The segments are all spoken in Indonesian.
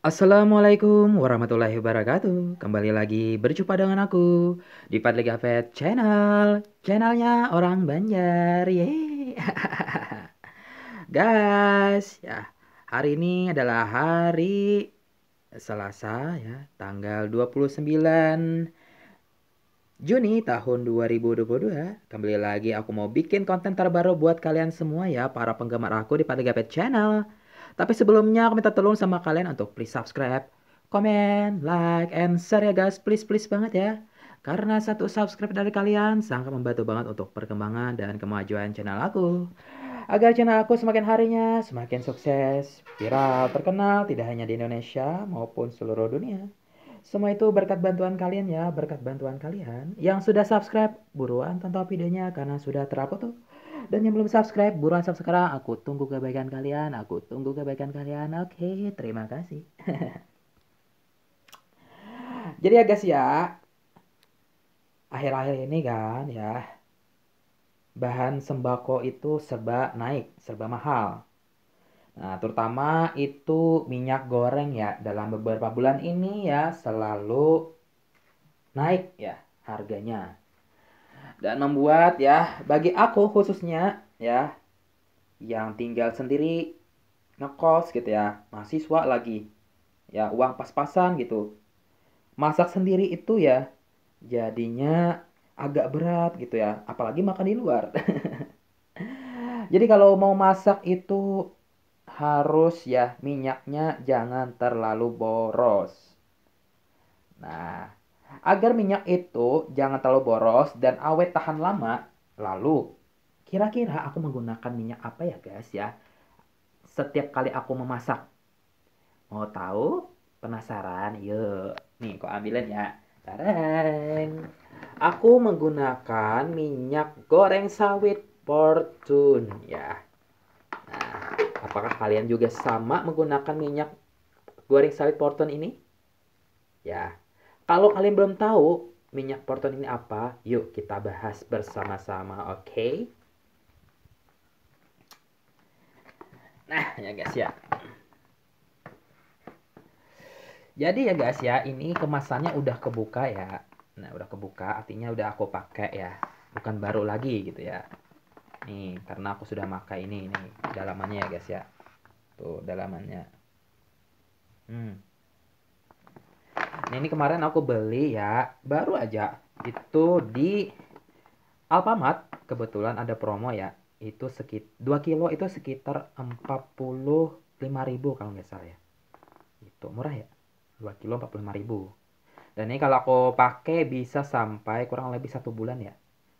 Assalamualaikum warahmatullahi wabarakatuh Kembali lagi berjumpa dengan aku Di Padli Gafet Channel Channelnya orang Banjar Guys ya Hari ini adalah hari Selasa ya Tanggal 29 Juni tahun 2022 Kembali lagi aku mau bikin konten terbaru buat kalian semua ya Para penggemar aku di Padli Gafet Channel tapi sebelumnya aku minta tolong sama kalian untuk please subscribe, comment, like, and share ya guys. Please, please banget ya. Karena satu subscribe dari kalian sangat membantu banget untuk perkembangan dan kemajuan channel aku. Agar channel aku semakin harinya semakin sukses, viral, terkenal tidak hanya di Indonesia maupun seluruh dunia. Semua itu berkat bantuan kalian ya, berkat bantuan kalian. Yang sudah subscribe, buruan tonton videonya karena sudah terupload tuh. Dan yang belum subscribe, buruan subscribe. sekarang. Aku tunggu kebaikan kalian. Aku tunggu kebaikan kalian. Oke, terima kasih. Jadi ya guys ya, akhir-akhir ini kan ya, bahan sembako itu serba naik, serba mahal. Nah, terutama itu minyak goreng ya, dalam beberapa bulan ini ya selalu naik ya harganya dan membuat ya bagi aku khususnya ya yang tinggal sendiri ngekos gitu ya mahasiswa lagi ya uang pas-pasan gitu masak sendiri itu ya jadinya agak berat gitu ya apalagi makan di luar jadi kalau mau masak itu harus ya minyaknya jangan terlalu boros nah agar minyak itu jangan terlalu boros dan awet tahan lama. Lalu, kira-kira aku menggunakan minyak apa ya guys ya? Setiap kali aku memasak. Mau tahu? Penasaran? Yuk. Nih, kok ambilin ya. Tareng. Aku menggunakan minyak goreng sawit Fortune ya. Nah, apakah kalian juga sama menggunakan minyak goreng sawit Fortune ini? Ya, kalau kalian belum tahu minyak porton ini apa, yuk kita bahas bersama-sama, oke? Okay? Nah, ya guys ya. Jadi ya guys ya, ini kemasannya udah kebuka ya. Nah, udah kebuka, artinya udah aku pakai ya. Bukan baru lagi gitu ya. Nih, karena aku sudah pakai ini ini dalamannya ya guys ya. Tuh, dalamannya. Hmm. Nah, ini kemarin aku beli ya, baru aja. Itu di Alfamart, kebetulan ada promo ya. Itu sekitar 2 kilo itu sekitar 45.000 kalau nggak salah ya. Itu murah ya. 2 kilo 45.000. Dan ini kalau aku pakai bisa sampai kurang lebih satu bulan ya.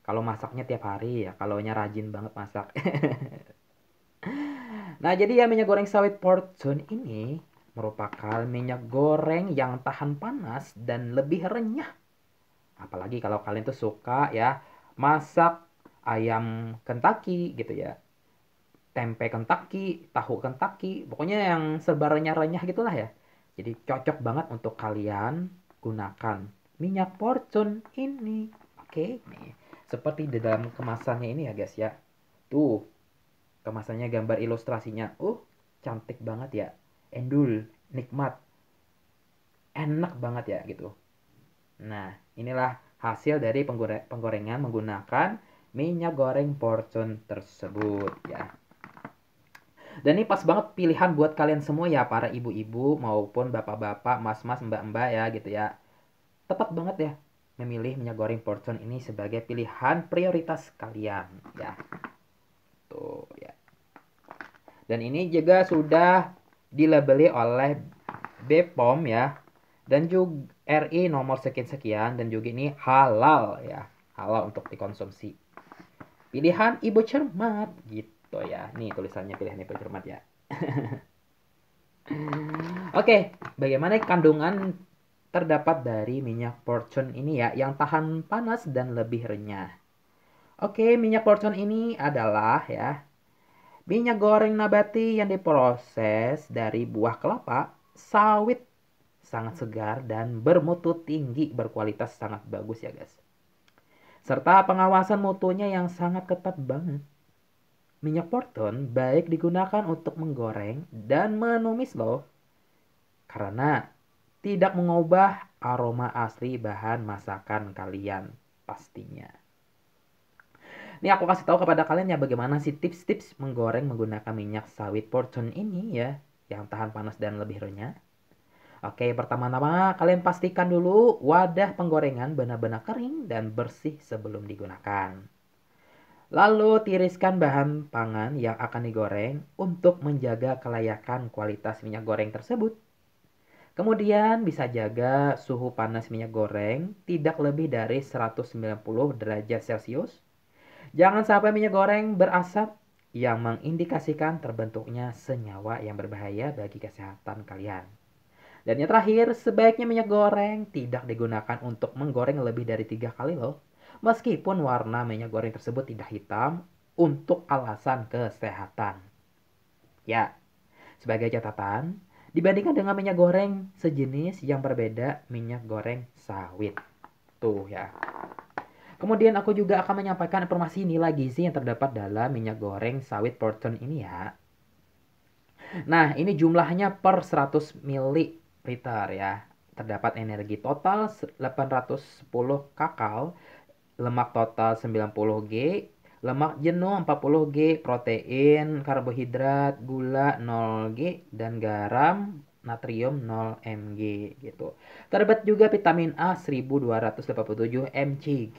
Kalau masaknya tiap hari ya, kalau rajin banget masak. nah, jadi ya minyak goreng sawit Fortune ini merupakan minyak goreng yang tahan panas dan lebih renyah. Apalagi kalau kalian tuh suka ya masak ayam Kentucky gitu ya. Tempe Kentucky, tahu Kentucky, pokoknya yang serba renyah-renyah gitulah ya. Jadi cocok banget untuk kalian gunakan minyak porcun ini. Oke, nih. Seperti di dalam kemasannya ini ya guys ya. Tuh, kemasannya gambar ilustrasinya. Uh, cantik banget ya endul, nikmat. Enak banget ya gitu. Nah, inilah hasil dari penggorengan menggunakan minyak goreng porcun tersebut ya. Dan ini pas banget pilihan buat kalian semua ya para ibu-ibu maupun bapak-bapak, mas-mas, mbak-mbak ya gitu ya. Tepat banget ya memilih minyak goreng porcun ini sebagai pilihan prioritas kalian ya. Tuh ya. Dan ini juga sudah dilabeli oleh BPOM ya dan juga RI nomor sekian-sekian dan juga ini halal ya halal untuk dikonsumsi pilihan ibu cermat gitu ya nih tulisannya pilihan ibu cermat ya oke okay, bagaimana kandungan terdapat dari minyak porcun ini ya yang tahan panas dan lebih renyah oke okay, minyak porcun ini adalah ya Minyak goreng nabati yang diproses dari buah kelapa, sawit sangat segar dan bermutu tinggi, berkualitas sangat bagus ya guys. Serta pengawasan mutunya yang sangat ketat banget. Minyak Porton baik digunakan untuk menggoreng dan menumis loh. Karena tidak mengubah aroma asli bahan masakan kalian pastinya. Ini aku kasih tahu kepada kalian ya bagaimana sih tips-tips menggoreng menggunakan minyak sawit portion ini ya. Yang tahan panas dan lebih renyah. Oke, pertama-tama kalian pastikan dulu wadah penggorengan benar-benar kering dan bersih sebelum digunakan. Lalu tiriskan bahan pangan yang akan digoreng untuk menjaga kelayakan kualitas minyak goreng tersebut. Kemudian bisa jaga suhu panas minyak goreng tidak lebih dari 190 derajat Celcius Jangan sampai minyak goreng berasap yang mengindikasikan terbentuknya senyawa yang berbahaya bagi kesehatan kalian. Dan yang terakhir, sebaiknya minyak goreng tidak digunakan untuk menggoreng lebih dari tiga kali loh. Meskipun warna minyak goreng tersebut tidak hitam untuk alasan kesehatan. Ya, sebagai catatan, dibandingkan dengan minyak goreng sejenis yang berbeda minyak goreng sawit. Tuh ya. Kemudian aku juga akan menyampaikan informasi nilai gizi yang terdapat dalam minyak goreng sawit Porton ini ya. Nah, ini jumlahnya per 100 ml ya. Terdapat energi total 810 kakal, lemak total 90 G, lemak jenuh 40 G, protein, karbohidrat, gula 0 G, dan garam natrium 0 mg gitu. Terdapat juga vitamin A 1287 mcg.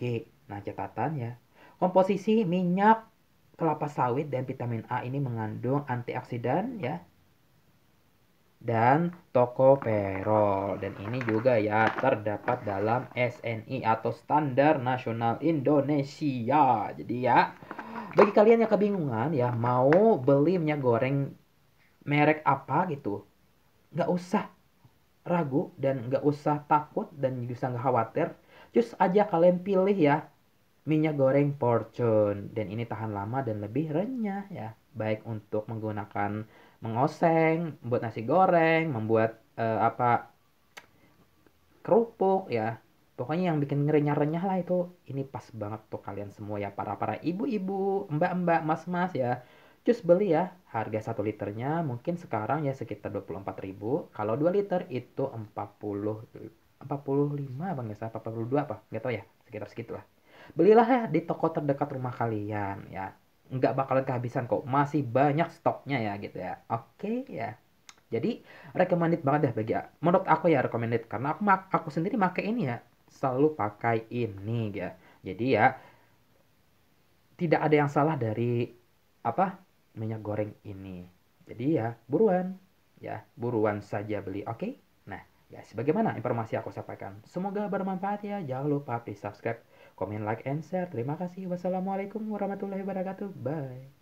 Nah, catatan ya. Komposisi minyak kelapa sawit dan vitamin A ini mengandung antioksidan ya dan tokoferol dan ini juga ya terdapat dalam SNI atau Standar Nasional Indonesia. Jadi ya bagi kalian yang kebingungan ya mau beli minyak goreng merek apa gitu nggak usah ragu dan nggak usah takut dan bisa nggak khawatir. cus aja kalian pilih ya minyak goreng porcun dan ini tahan lama dan lebih renyah ya. Baik untuk menggunakan mengoseng, membuat nasi goreng, membuat uh, apa kerupuk ya. Pokoknya yang bikin renyah-renyah lah itu ini pas banget tuh kalian semua ya para-para ibu-ibu, mbak-mbak, mas-mas ya Cus beli ya, harga 1 liternya mungkin sekarang ya sekitar ribu Kalau 2 liter itu 40 45 Bang puluh 42 apa? Enggak tahu ya, sekitar segitulah. Belilah ya di toko terdekat rumah kalian ya. Nggak bakalan kehabisan kok, masih banyak stoknya ya gitu ya. Oke ya. Jadi recommended banget deh bagi menurut aku ya recommended karena aku aku sendiri pakai ini ya selalu pakai ini ya. Jadi ya tidak ada yang salah dari apa minyak goreng ini. Jadi ya buruan, ya buruan saja beli, oke? Okay? Nah, ya sebagaimana informasi aku sampaikan. Semoga bermanfaat ya. Jangan lupa di subscribe, komen, like, and share. Terima kasih. Wassalamualaikum warahmatullahi wabarakatuh. Bye.